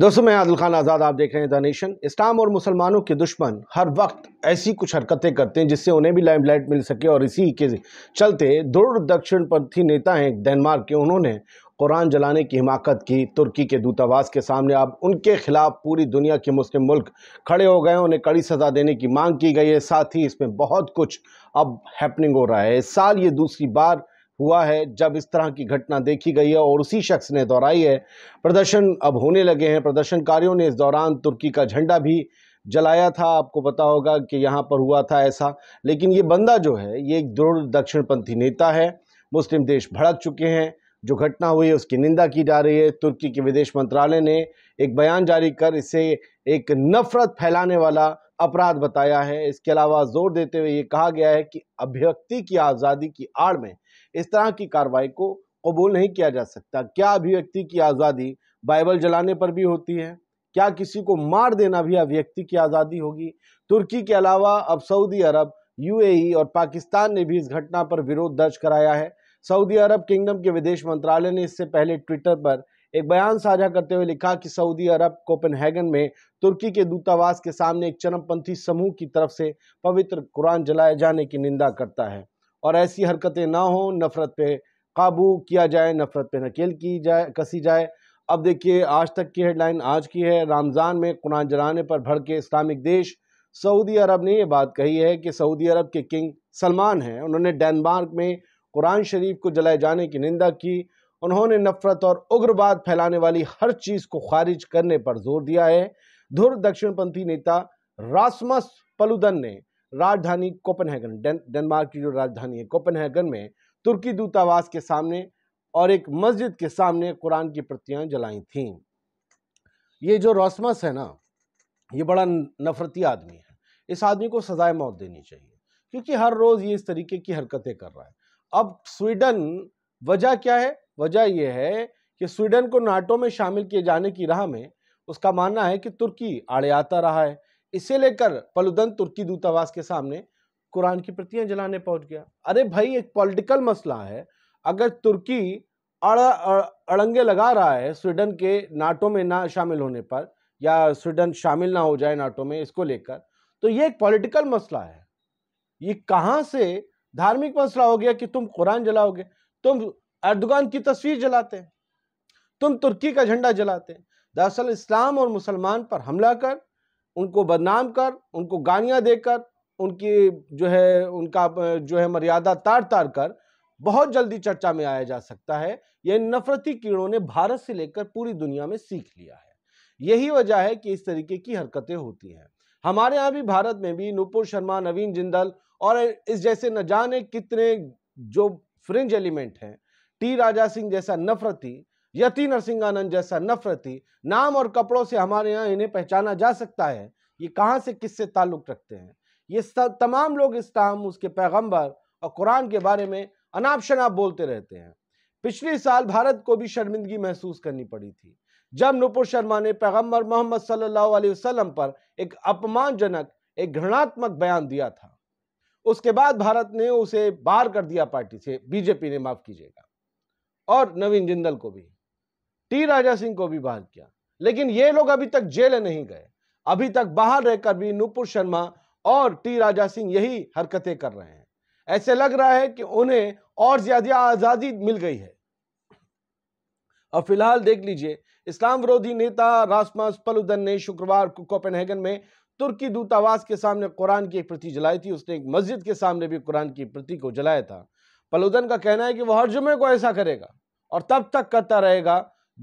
दोस्तों मैं आदिल खान आज़ाद आप देख रहे हैं द नेशन इस्लाम और मुसलमानों के दुश्मन हर वक्त ऐसी कुछ हरकतें करते हैं जिससे उन्हें भी लाइमलाइट मिल सके और इसी के चलते दूर पंथी नेता हैं डेनमार्क के उन्होंने कुरान जलाने की हिमाकत की तुर्की के दूतावास के सामने अब उनके खिलाफ पूरी दुनिया के मुस्लिम मुल्क खड़े हो गए उन्हें कड़ी सज़ा देने की मांग की गई है साथ ही इसमें बहुत कुछ अब हैपनिंग हो रहा है इस साल ये दूसरी बार हुआ है जब इस तरह की घटना देखी गई है और उसी शख्स ने दोहराई है प्रदर्शन अब होने लगे हैं प्रदर्शनकारियों ने इस दौरान तुर्की का झंडा भी जलाया था आपको पता होगा कि यहाँ पर हुआ था ऐसा लेकिन ये बंदा जो है ये एक दृढ़ दक्षिणपंथी नेता है मुस्लिम देश भड़क चुके हैं जो घटना हुई है उसकी निंदा की जा रही है तुर्की के विदेश मंत्रालय ने एक बयान जारी कर इसे एक नफ़रत फैलाने वाला अपराध बताया है इसके अलावा जोर देते हुए ये कहा गया है कि अभिव्यक्ति की आज़ादी की आड़ में इस तरह की कार्रवाई को कबूल नहीं किया जा सकता क्या अभिव्यक्ति की आज़ादी बाइबल जलाने पर भी होती है क्या किसी को मार देना भी अभिव्यक्ति की आज़ादी होगी तुर्की के अलावा अब सऊदी अरब यूएई और पाकिस्तान ने भी इस घटना पर विरोध दर्ज कराया है सऊदी अरब किंगडम के विदेश मंत्रालय ने इससे पहले ट्विटर पर एक बयान साझा करते हुए लिखा कि सऊदी अरब कोपेनहेगन में तुर्की के दूतावास के सामने एक चरमपंथी समूह की तरफ से पवित्र कुरान जलाए जाने की निंदा करता है और ऐसी हरकतें ना हों नफ़रत पे काबू किया जाए नफ़रत पे नकेल की जाए कसी जाए अब देखिए आज तक की हेडलाइन आज की है रमज़ान में कुरान जलाने पर भड़के इस्लामिक देश सऊदी अरब ने ये बात कही है कि सऊदी अरब के किंग सलमान हैं उन्होंने डेनमार्क में कुरान शरीफ को जलाए जाने की निंदा की उन्होंने नफरत और उग्रवाद फैलाने वाली हर चीज़ को खारिज करने पर जोर दिया है धुर दक्षिणपंथी नेता रासमस पलुदन ने राजधानी कोपनहेगन डेनमार्क की जो राजधानी है कोपनहेगन में तुर्की दूतावास के सामने और एक मस्जिद के सामने कुरान की प्रतियां जलाई थी ये जो रॉसमस है ना ये बड़ा नफरती आदमी है इस आदमी को सजाए मौत देनी चाहिए क्योंकि हर रोज़ ये इस तरीके की हरकतें कर रहा है अब स्वीडन वजह क्या है वजह यह है कि स्वीडन को नाटो में शामिल किए जाने की राह में उसका मानना है कि तुर्की आड़े आता रहा है इसे लेकर पलुदन तुर्की दूतावास के सामने कुरान की प्रतियां जलाने पहुंच गया अरे भाई एक पॉलिटिकल मसला है अगर तुर्की अड़, अड़, अड़ंगे लगा रहा है स्वीडन के नाटो में ना शामिल होने पर या स्वीडन शामिल ना हो जाए नाटो में इसको लेकर तो ये एक पॉलिटिकल मसला है ये कहाँ से धार्मिक मसला हो गया कि तुम कुरान जलाओगे तुम अर्दगान की तस्वीर जलाते हैं तुम तुर्की का झंडा जलाते हैं दरअसल इस्लाम और मुसलमान पर हमला कर उनको बदनाम कर उनको गालियाँ देकर उनकी जो है उनका जो है मर्यादा तार तार कर बहुत जल्दी चर्चा में आया जा सकता है यह नफरती कीड़ों ने भारत से लेकर पूरी दुनिया में सीख लिया है यही वजह है कि इस तरीके की हरकतें होती हैं हमारे यहाँ भी भारत में भी नुपुर शर्मा नवीन जिंदल और इस जैसे न जाने कितने जो फ्रिंज एलिमेंट हैं टी राजा सिंह जैसा नफरती यति नरसिंहानंद जैसा नफरती नाम और कपड़ों से हमारे यहाँ इन्हें पहचाना जा सकता है ये कहाँ से किससे ताल्लुक़ रखते हैं ये तमाम लोग इस्लाम उसके पैगम्बर और कुरान के बारे में अनाप शनाप बोलते रहते हैं पिछले साल भारत को भी शर्मिंदगी महसूस करनी पड़ी थी जब नुपुर शर्मा ने पैगम्बर मोहम्मद सल्लाम पर एक अपमानजनक एक घृणात्मक बयान दिया था उसके बाद भारत ने उसे बाहर कर दिया पार्टी से बीजेपी ने माफ कीजिएगा और नवीन जिंदल को भी टी राजा सिंह को भी बाहर किया लेकिन ये लोग अभी तक जेल नहीं गए अभी तक बाहर रहकर भी नुपुर शर्मा और टी राजा सिंह यही हरकतें कर रहे हैं ऐसे लग रहा है कि उन्हें और ज्यादा आजादी मिल गई है अब फिलहाल देख लीजिए इस्लाम विरोधी नेता रासमास पलुदन ने शुक्रवार को कोपेनहेगन में तुर्की दूतावास के सामने कुरान की एक प्रति जलाई थी उसने एक मस्जिद के सामने भी कुरान की प्रति को जलाया था पलोदन का कहना है कि वह हर जुमे को ऐसा करेगा और तब तक करता रहेगा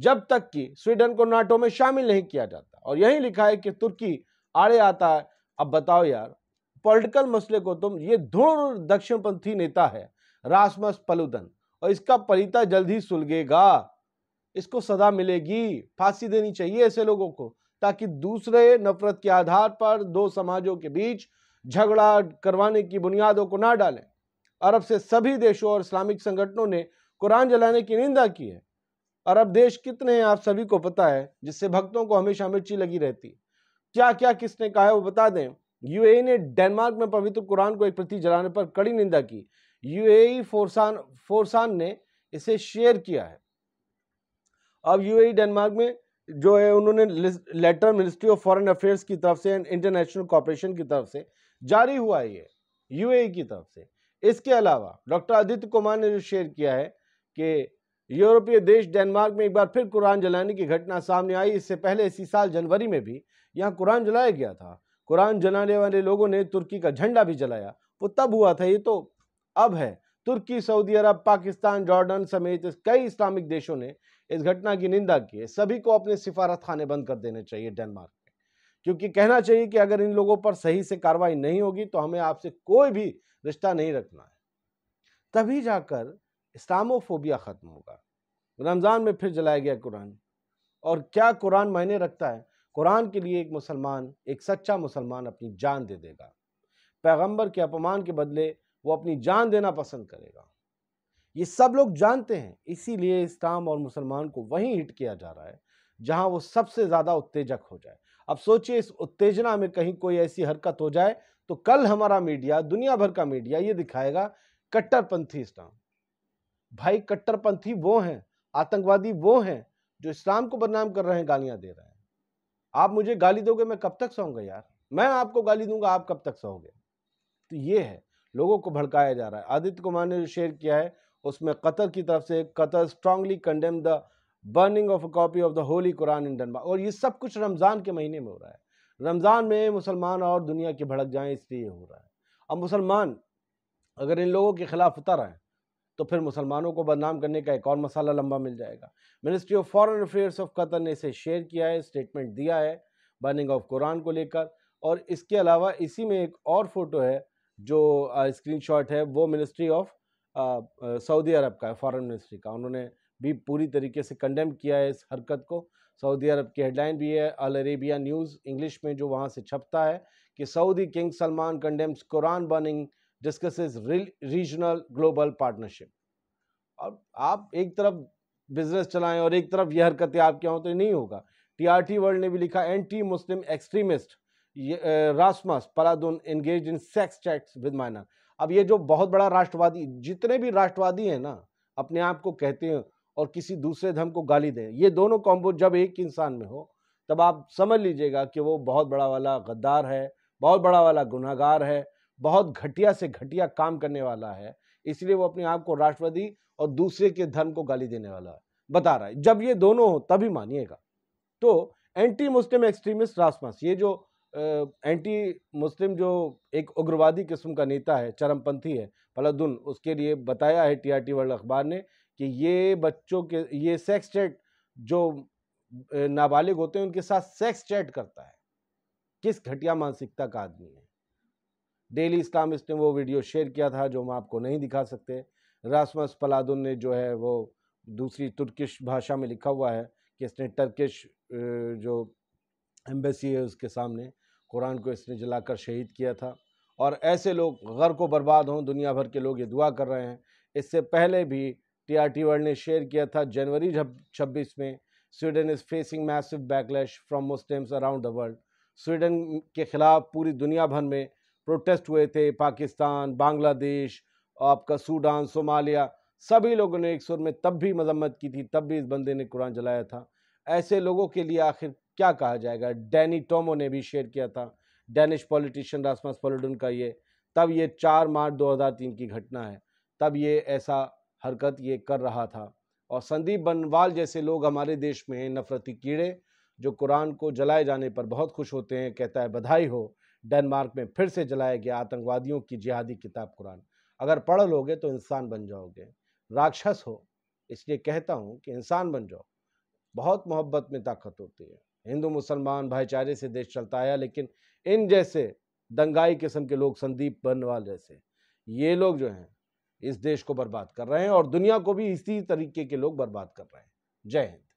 जब तक कि स्वीडन को नाटो में शामिल नहीं किया जाता और यही लिखा है कि तुर्की आड़े आता है अब बताओ यार पॉलिटिकल मसले को तुम ये धूर दक्षिणपंथी नेता है रासमस पलुदन और इसका पलिता जल्द ही सुलगेगा इसको सजा मिलेगी फांसी देनी चाहिए ऐसे लोगों को ताकि दूसरे नफरत के आधार पर दो समाजों के बीच झगड़ा करवाने की बुनियादों को ना डालें अरब से सभी देशों और इस्लामिक संगठनों ने कुरान जलाने की निंदा की है अरब देश कितने हैं आप सभी को पता है जिससे भक्तों को हमेशा मिर्ची लगी रहती है क्या क्या किसने कहा है वो बता दें यूएई ने डेनमार्क में पवित्र कुरान को एक प्रति जलाने पर कड़ी निंदा की यूएई फोरसान फोरसान ने इसे शेयर किया है अब यूएई डेनमार्क में जो है उन्होंने letter ministry of foreign affairs की तरफ से एंड इंटरनेशनल कॉपरेशन की तरफ से जारी हुआ है ये यूएई की तरफ से इसके अलावा डॉक्टर आदित्य कुमार ने जो शेयर किया है कि यूरोपीय देश डेनमार्क में एक बार फिर कुरान जलाने की घटना सामने आई इससे पहले इसी साल जनवरी में भी यहाँ कुरान जलाया गया था कुरान जलाने वाले लोगों ने तुर्की का झंडा भी जलाया वो तब हुआ था ये तो अब है तुर्की सऊदी अरब पाकिस्तान जॉर्डन समेत कई इस्लामिक देशों ने इस घटना की निंदा की है सभी को अपने सिफारत खाने बंद कर देने चाहिए डेनमार्क में क्योंकि कहना चाहिए कि अगर इन लोगों पर सही से कार्रवाई नहीं होगी तो हमें आपसे कोई भी रिश्ता नहीं रखना है तभी जाकर इस्लामोफोबिया ख़त्म होगा रमज़ान में फिर जलाया गया कुरान और क्या कुरान मायने रखता है कुरान के लिए एक मुसलमान एक सच्चा मुसलमान अपनी जान दे देगा पैगंबर के अपमान के बदले वो अपनी जान देना पसंद करेगा ये सब लोग जानते हैं इसीलिए इस्लाम और मुसलमान को वहीं हिट किया जा रहा है जहां वो सबसे ज़्यादा उत्तेजक हो जाए अब सोचिए इस उत्तेजना में कहीं कोई ऐसी हरकत हो जाए तो कल हमारा मीडिया दुनिया भर का मीडिया ये दिखाएगा कट्टरपंथी इस्लाम भाई कट्टरपंथी वो हैं आतंकवादी वो हैं जो इस्लाम को बदनाम कर रहे हैं गालियां दे रहे हैं आप मुझे गाली दोगे मैं कब तक सहूँगा यार मैं आपको गाली दूंगा आप कब तक सहोगे तो ये है लोगों को भड़काया जा रहा है आदित्य कुमार ने जो शेयर किया है उसमें कतर की तरफ से Qatar strongly condemn the burning of a copy of the holy Quran in डनबा और ये सब कुछ रमज़ान के महीने में हो रहा है रमज़ान में मुसलमान और दुनिया के भड़क जाएँ इसलिए हो रहा है अब मुसलमान अगर इन लोगों के ख़िलाफ़ उतर आएँ तो फिर मुसलमानों को बदनाम करने का एक और मसाला लंबा मिल जाएगा ministry of foreign affairs of Qatar ने इसे शेयर किया है स्टेटमेंट दिया है बर्निंग ऑफ कुरान को लेकर और इसके अलावा इसी में एक और फ़ोटो है जो स्क्रीनशॉट है वो मिनिस्ट्री ऑफ सऊदी अरब का फॉरेन मिनिस्ट्री का उन्होंने भी पूरी तरीके से कंडेम किया है इस हरकत को सऊदी अरब की हेडलाइन भी है अल अरेबिया न्यूज़ इंग्लिश में जो वहाँ से छपता है कि Saudi king Salman condemns Quran burning discusses regional global partnership और आप एक तरफ बिजनेस चलाएं और एक तरफ यह हरकतें आपके यहाँ तो नहीं होगा टीआरटी वर्ल्ड ने भी लिखा anti Muslim extremist Rasmus Paludan engage in sex chats with minor अब ये जो बहुत बड़ा राष्ट्रवादी जितने भी राष्ट्रवादी हैं ना अपने आप को कहते हैं और किसी दूसरे धर्म को गाली दें ये दोनों कॉम्बो जब एक इंसान में हो तब आप समझ लीजिएगा कि वो बहुत बड़ा वाला गद्दार है बहुत बड़ा वाला गुनागार है बहुत घटिया से घटिया काम करने वाला है इसलिए वो अपने आप को राष्ट्रवादी और दूसरे के धर्म को गाली देने वाला है बता रहा है जब ये दोनों हो तभी मानिएगा तो एंटी मुस्लिम एक्सट्रीमिस्ट रासमास ये जो एंटी मुस्लिम जो एक उग्रवादी किस्म का नेता है चरमपंथी है फलादुन उसके लिए बताया है टीआरटी वर्ल्ड अखबार ने कि ये बच्चों के ये सेक्स चैट जो नाबालिग होते हैं उनके साथ सेक्स चैट करता है किस घटिया मानसिकता का आदमी है डेली इस्लाम इसने वो वीडियो शेयर किया था जो हम आपको नहीं दिखा सकते रासमस पलादुन ने जो है वो दूसरी तुर्किश भाषा में लिखा हुआ है कि इसने टर्किश जो एम्बेसी है उसके सामने कुरान को इसने जलाकर शहीद किया था और ऐसे लोग गर को बर्बाद हों दुनिया भर के लोग ये दुआ कर रहे हैं इससे पहले भी टी आर टी वर्ल्ड ने शेयर किया था जनवरी छब्बीस में Sweden is facing massive backlash from Muslims around the world Sweden के ख़िलाफ़ पूरी दुनिया भर में प्रोटेस्ट हुए थे पाकिस्तान बांग्लादेश आपका सूडान सोमालिया सभी लोगों ने एक सुर में तब भी मजम्मत की थी तब भी इस बंदे ने कुरान जलाया था ऐसे लोगों के लिए आखिर क्या कहा जाएगा डैनी टोमो ने भी शेयर किया था डेनिश पॉलिटिशियन रासमस पोलोडन का ये तब ये चार मार्च 2003 की घटना है तब ये ऐसा हरकत ये कर रहा था और संदीप बनवाल जैसे लोग हमारे देश में नफरती कीड़े जो कुरान को जलाए जाने पर बहुत खुश होते हैं कहता है बधाई हो डेनमार्क में फिर से जलाया गया आतंकवादियों की जिहादी किताब कुरान अगर पढ़ लोगे तो इंसान बन जाओगे राक्षस हो इसलिए कहता हूँ कि इंसान बन जाओ बहुत मोहब्बत में ताकत होती है हिंदू मुसलमान भाईचारे से देश चलता आया लेकिन इन जैसे दंगाई किस्म के लोग संदीप बनवाल जैसे ये लोग जो हैं इस देश को बर्बाद कर रहे हैं और दुनिया को भी इसी तरीके के लोग बर्बाद कर रहे हैं जय हिंद